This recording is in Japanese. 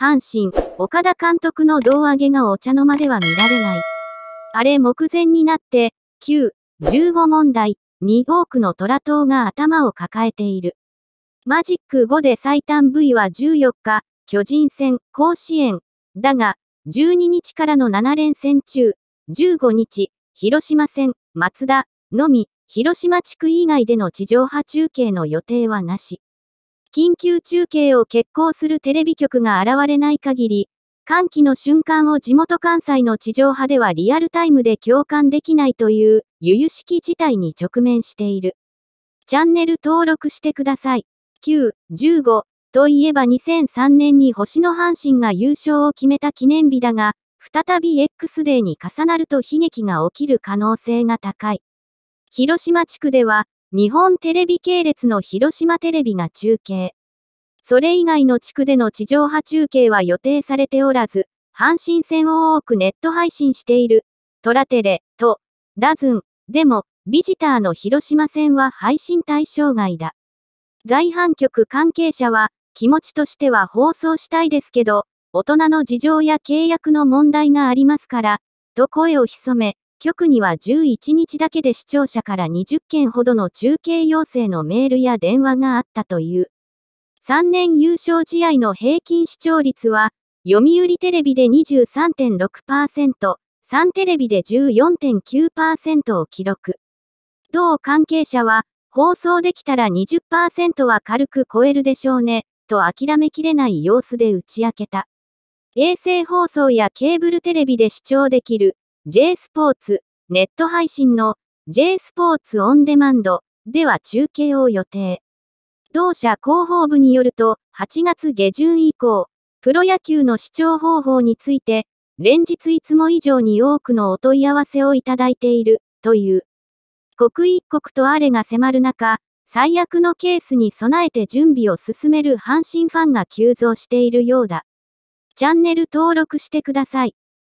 阪神、岡田監督の胴上げがお茶の間では見られない。あれ目前になって、9、15問題に多くの虎党が頭を抱えている。マジック5で最短部位は14日、巨人戦、甲子園。だが、12日からの7連戦中、15日、広島戦、松田、のみ、広島地区以外での地上波中継の予定はなし。緊急中継を決行するテレビ局が現れない限り、歓喜の瞬間を地元関西の地上波ではリアルタイムで共感できないという、ゆゆしき事態に直面している。チャンネル登録してください。9、15、といえば2003年に星野阪神が優勝を決めた記念日だが、再び X デーに重なると悲劇が起きる可能性が高い。広島地区では、日本テレビ系列の広島テレビが中継。それ以外の地区での地上波中継は予定されておらず、阪神戦を多くネット配信している、トラテレと、ダズン、でも、ビジターの広島戦は配信対象外だ。在阪局関係者は、気持ちとしては放送したいですけど、大人の事情や契約の問題がありますから、と声を潜め、局には11日だけで視聴者から20件ほどの中継要請のメールや電話があったという。3年優勝試合の平均視聴率は、読売テレビで23.6%、3テレビで14.9%を記録。同関係者は、放送できたら20%は軽く超えるでしょうね、と諦めきれない様子で打ち明けた。衛星放送やケーブルテレビで視聴できる J スポーツ、ネット配信の J スポーツオンデマンドでは中継を予定。同社広報部によると、8月下旬以降、プロ野球の視聴方法について、連日いつも以上に多くのお問い合わせをいただいている、という。刻一刻とあれが迫る中、最悪のケースに備えて準備を進める阪神ファンが急増しているようだ。チャンネル登録してください。